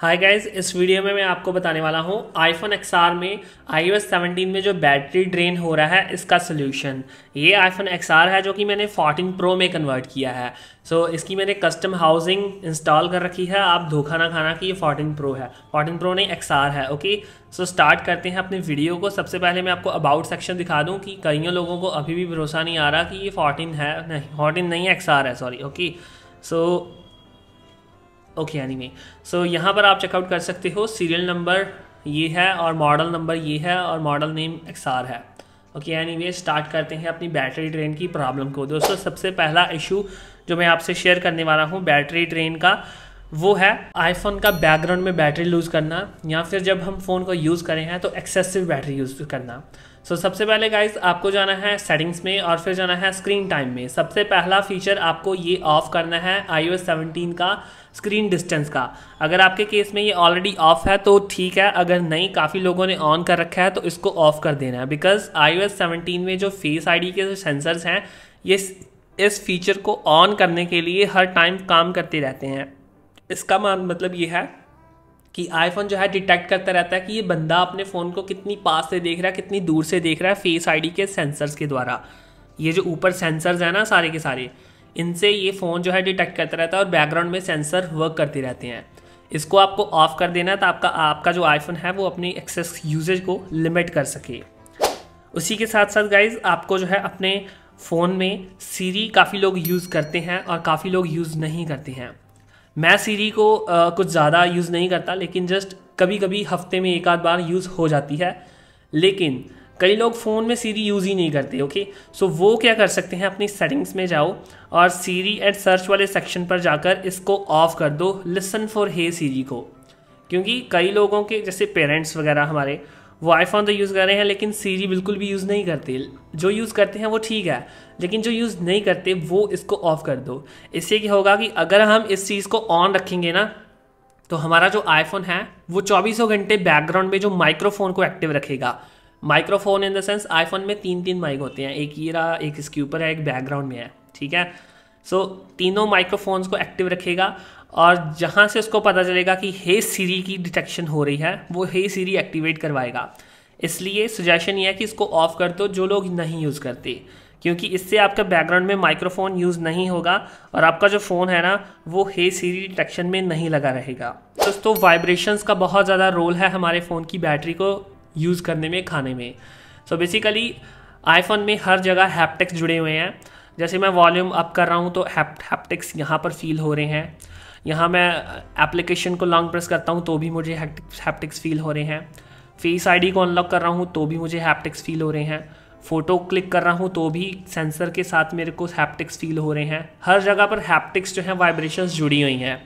हाय guys इस video में मैं आपको बताने वाला हूँ आईफोन एक्स में आई 17 में जो बैटरी ड्रेन हो रहा है इसका सोल्यूशन ये आईफोन एक्स है जो कि मैंने 14 प्रो में कन्वर्ट किया है सो so, इसकी मैंने कस्टम हाउसिंग इंस्टॉल कर रखी है आप धोखा ना खाना कि ये 14 प्रो है 14 प्रो नहीं एक्स है ओके सो so, स्टार्ट करते हैं अपने वीडियो को सबसे पहले मैं आपको अबाउट सेक्शन दिखा दूँ कि कईयों लोगों को अभी भी भरोसा नहीं आ रहा कि ये फोर्टीन है नहीं फोर्टीन नहीं है XR है sorry okay so okay anyway so यहाँ पर आप चेकआउट कर सकते हो सीरियल नंबर ये है और मॉडल नंबर ये है और मॉडल नेम एक्सार है ओके वे स्टार्ट करते हैं अपनी बैटरी ट्रेन की प्रॉब्लम को दोस्तों सबसे पहला इशू जो मैं आपसे शेयर करने वाला हूँ बैटरी ट्रेन का वो है आईफोन का बैकग्राउंड में बैटरी लूज़ करना या फिर जब हम फ़ोन को यूज़ करें हैं तो एक्सेसिव बैटरी यूज़ करना सो so, सबसे पहले गाइस आपको जाना है सेटिंग्स में और फिर जाना है स्क्रीन टाइम में सबसे पहला फीचर आपको ये ऑफ़ करना है आई ओ का स्क्रीन डिस्टेंस का अगर आपके केस में ये ऑलरेडी ऑफ़ है तो ठीक है अगर नहीं काफ़ी लोगों ने ऑन कर रखा है तो इसको ऑफ़ कर देना है बिकॉज आई ओ में जो फेस आई के जो सेंसर्स हैं ये इस फीचर को ऑन करने के लिए हर टाइम काम करते रहते हैं इसका मान मतलब ये है कि आईफोन जो है डिटेक्ट करता रहता है कि ये बंदा अपने फ़ोन को कितनी पास से देख रहा है कितनी दूर से देख रहा है फेस आईडी के सेंसर्स के द्वारा ये जो ऊपर सेंसर्स हैं ना सारे के सारे इनसे ये फ़ोन जो है डिटेक्ट करता रहता है और बैकग्राउंड में सेंसर वर्क करते रहते हैं इसको आपको ऑफ कर देना है तो आपका आपका जो आईफोन है वो अपनी एक्सेस यूजेज को लिमिट कर सके उसी के साथ साथ गाइज आपको जो है अपने फ़ोन में सीरी काफ़ी लोग यूज़ करते हैं और काफ़ी लोग यूज़ नहीं करते हैं मैं सीरी को आ, कुछ ज़्यादा यूज़ नहीं करता लेकिन जस्ट कभी कभी हफ्ते में एक आध बार यूज़ हो जाती है लेकिन कई लोग फ़ोन में सीरी यूज़ ही नहीं करते ओके सो वो क्या कर सकते हैं अपनी सेटिंग्स में जाओ और सीरी एंड सर्च वाले सेक्शन पर जाकर इसको ऑफ़ कर दो लिसन फॉर हे सीरी को क्योंकि कई लोगों के जैसे पेरेंट्स वगैरह हमारे वो आईफोन तो यूज़ कर रहे हैं लेकिन सीरी बिल्कुल भी यूज़ नहीं करते जो यूज़ करते हैं वो ठीक है लेकिन जो यूज़ नहीं करते वो इसको ऑफ़ कर दो इससे क्या होगा कि अगर हम इस चीज़ को ऑन रखेंगे ना तो हमारा जो आईफोन है वो चौबीसों घंटे बैकग्राउंड में जो माइक्रोफोन को एक्टिव रखेगा microphone in the sense iPhone में तीन तीन माइक होते हैं एक ये रहा एक इसके ऊपर है एक बैकग्राउंड में है ठीक है सो so, तीनों माइक्रोफोन्स को एक्टिव रखेगा और जहाँ से उसको पता चलेगा कि हे सीरी की डिटेक्शन हो रही है वो हे सीरी एक्टिवेट करवाएगा इसलिए सजेशन ये है कि इसको ऑफ़ कर दो जो लोग नहीं यूज़ करते क्योंकि इससे आपका बैकग्राउंड में माइक्रोफोन यूज़ नहीं होगा और आपका जो फ़ोन है ना वो हे सीरी डिटेक्शन में नहीं लगा रहेगा दोस्तों वाइब्रेशंस का बहुत ज़्यादा रोल है हमारे फ़ोन की बैटरी को यूज़ करने में खाने में सो बेसिकली आईफोन में हर जगह हैप्टिक्स जुड़े हुए हैं जैसे मैं वॉल्यूम अप कर रहा हूँ तो हैप्टिक्स यहाँ पर फील हो रहे हैं यहाँ मैं एप्लीकेशन uh, को लॉन्ग प्रेस करता हूँ तो भी मुझे हैप्टिक्स फील हो रहे हैं फेस आईडी को अनलॉक कर रहा हूँ तो भी मुझे हैप्टिक्स फील हो रहे हैं फ़ोटो क्लिक कर रहा हूँ तो भी सेंसर के साथ मेरे को हैप्टिक्स फील हो रहे हैं हर जगह पर हैप्टिक्स जो हैं वाइब्रेशंस जुड़ी हुई हैं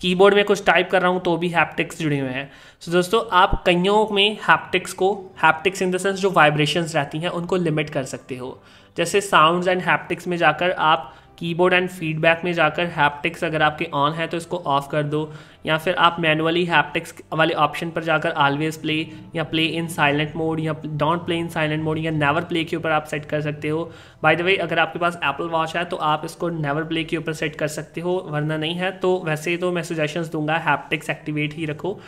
कीबोर्ड में कुछ टाइप कर रहा हूँ तो भी हैप्टिक्स जुड़े हुए हैं सो so, दोस्तों आप कईयों में हैप्टिक्स को हैप्टिक्स इन द सेंस जो वाइब्रेशंस रहती हैं उनको लिमिट कर सकते हो जैसे साउंड्स एंड हैप्टिक्स में जाकर आप कीबोर्ड एंड फीडबैक में जाकर हैप्टिक्स अगर आपके ऑन है तो इसको ऑफ कर दो या फिर आप मैनुअली हैप्टिक्स वाले ऑप्शन पर जाकर ऑलवेज प्ले या प्ले इन साइलेंट मोड या don't play in silent mode या नेवर प्ले के ऊपर आप सेट कर सकते हो बाय द वे अगर आपके पास एप्पल वॉच है तो आप इसको नेवर प्ले के ऊपर सेट कर सकते हो वरना नहीं है तो वैसे तो मैं सजेशंस दूंगा हैप्टिक्स एक्टिवेट ही रखो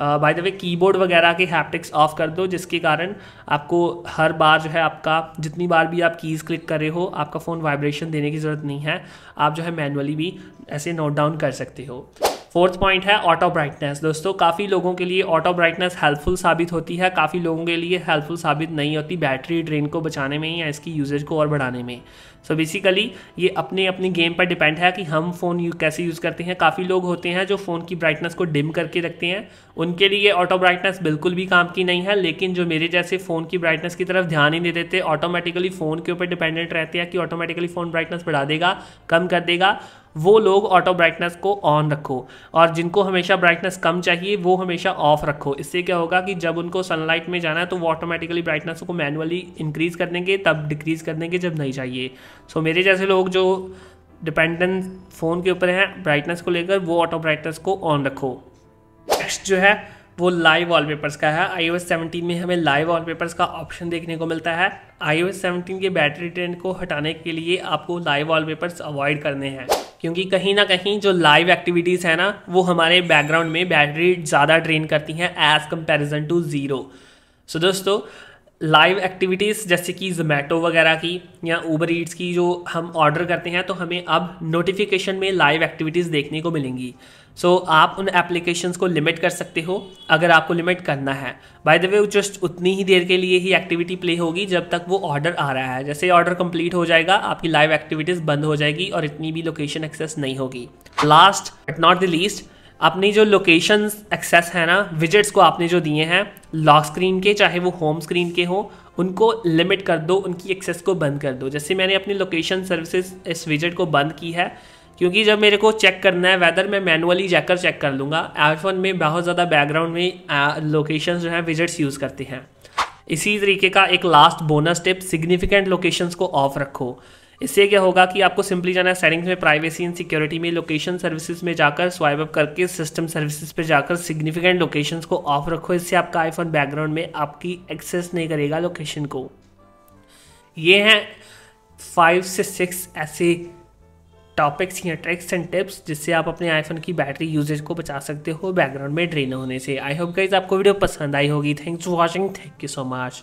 बाय द वे कीबोर्ड वगैरह के हैप्टिक्स ऑफ कर दो जिसके कारण आपको हर बार जो है आपका जितनी बार भी आप कीज़ क्लिक कर रहे हो आपका फ़ोन वाइब्रेशन देने की ज़रूरत नहीं है आप जो है मैनुअली भी ऐसे नोट डाउन कर सकते हो फोर्थ पॉइंट है ऑटो ब्राइटनेस दोस्तों काफ़ी लोगों के लिए ऑटो ब्राइटनेस हेल्पफुल साबित होती है काफ़ी लोगों के लिए हेल्पफुल साबित नहीं होती बैटरी ड्रेन को बचाने में या इसकी यूजेज को और बढ़ाने में सो बेसिकली ये अपने अपने गेम पर डिपेंड है कि हम फ़ोन यू कैसे यूज़ करते हैं काफ़ी लोग होते हैं जो फ़ोन की ब्राइटनेस को डिम करके रखते हैं उनके लिए ऑटो ब्राइटनेस बिल्कुल भी काम की नहीं है लेकिन जो मेरे जैसे फ़ोन की ब्राइटनेस की तरफ ध्यान ही नहीं देते ऑटोमेटिकली फ़ोन के ऊपर डिपेंडेंट रहते हैं कि ऑटोमेटिकली फ़ोन ब्राइटनेस बढ़ा देगा कम कर देगा वो लोग ऑटो ब्राइटनेस को ऑन रखो और जिनको हमेशा ब्राइटनेस कम चाहिए वो हमेशा ऑफ रखो इससे क्या होगा कि जब उनको सनलाइट में जाना है तो वो ऑटोमेटिकली ब्राइटनेस को मैनुअली इंक्रीज़ कर देंगे तब डिक्रीज़ कर देंगे जब नहीं चाहिए सो मेरे जैसे लोग जो डिपेंडेंट फ़ोन के ऊपर हैं ब्राइटनेस को लेकर वो ऑटो ब्राइटनेस को ऑन रखो नेक्स्ट जो है वो लाइव वॉलपेपर्स का है आई ओ में हमें लाइव वॉलपेपर्स का ऑप्शन देखने को मिलता है आई ओ के बैटरी ट्रेंड को हटाने के लिए आपको लाइव वॉलपेपर्स अवॉइड करने हैं क्योंकि कहीं ना कहीं जो लाइव एक्टिविटीज़ है ना वो हमारे बैकग्राउंड में बैटरी ज़्यादा ड्रेन करती हैं as comparison to zero so दोस्तों लाइव एक्टिविटीज़ जैसे कि जोमेटो वगैरह की या ऊबर ईट्स की जो हम ऑर्डर करते हैं तो हमें अब नोटिफिकेशन में लाइव एक्टिविटीज़ देखने को मिलेंगी सो so, आप उन एप्लीकेशंस को लिमिट कर सकते हो अगर आपको लिमिट करना है बाय द वे जस्ट उतनी ही देर के लिए ही एक्टिविटी प्ले होगी जब तक वो ऑर्डर आ रहा है जैसे ऑर्डर कंप्लीट हो जाएगा आपकी लाइव एक्टिविटीज़ बंद हो जाएगी और इतनी भी लोकेशन एक्सेस नहीं होगी last but not the least अपनी जो लोकेशन एक्सेस है ना विजिट्स को आपने जो दिए हैं लॉक स्क्रीन के चाहे वो होम स्क्रीन के हो उनको लिमिट कर दो उनकी एक्सेस को बंद कर दो जैसे मैंने अपनी लोकेशन सर्विसेज इस विजिट को बंद की है क्योंकि जब मेरे को चेक करना है वेदर मैं मैनुअली जाकर चेक कर लूँगा आईफोन में बहुत ज़्यादा बैकग्राउंड में लोकेशन जो है विजिट्स यूज़ करते हैं इसी तरीके का एक last bonus tip significant locations को ऑफ रखो इससे क्या होगा कि आपको सिंपली जाना है सेटिंग्स में प्राइवेसी एंड सिक्योरिटी में लोकेशन सर्विसेज में जाकर स्वाइप अप करके सिस्टम सर्विसेज पे जाकर सिग्निफिकेंट लोकेशन को ऑफ रखो इससे आपका आईफोन बैकग्राउंड में आपकी एक्सेस नहीं करेगा लोकेशन को ये हैं फाइव से सिक्स ऐसे टॉपिक्स या ट्रिक्स एंड टिप्स जिससे आप अपने आईफोन की बैटरी यूजेज को बचा सकते हो बैकग्राउंड में ड्रेन होने से आई होप गाइज आपको वीडियो पसंद आई होगी thanks for watching thank you so much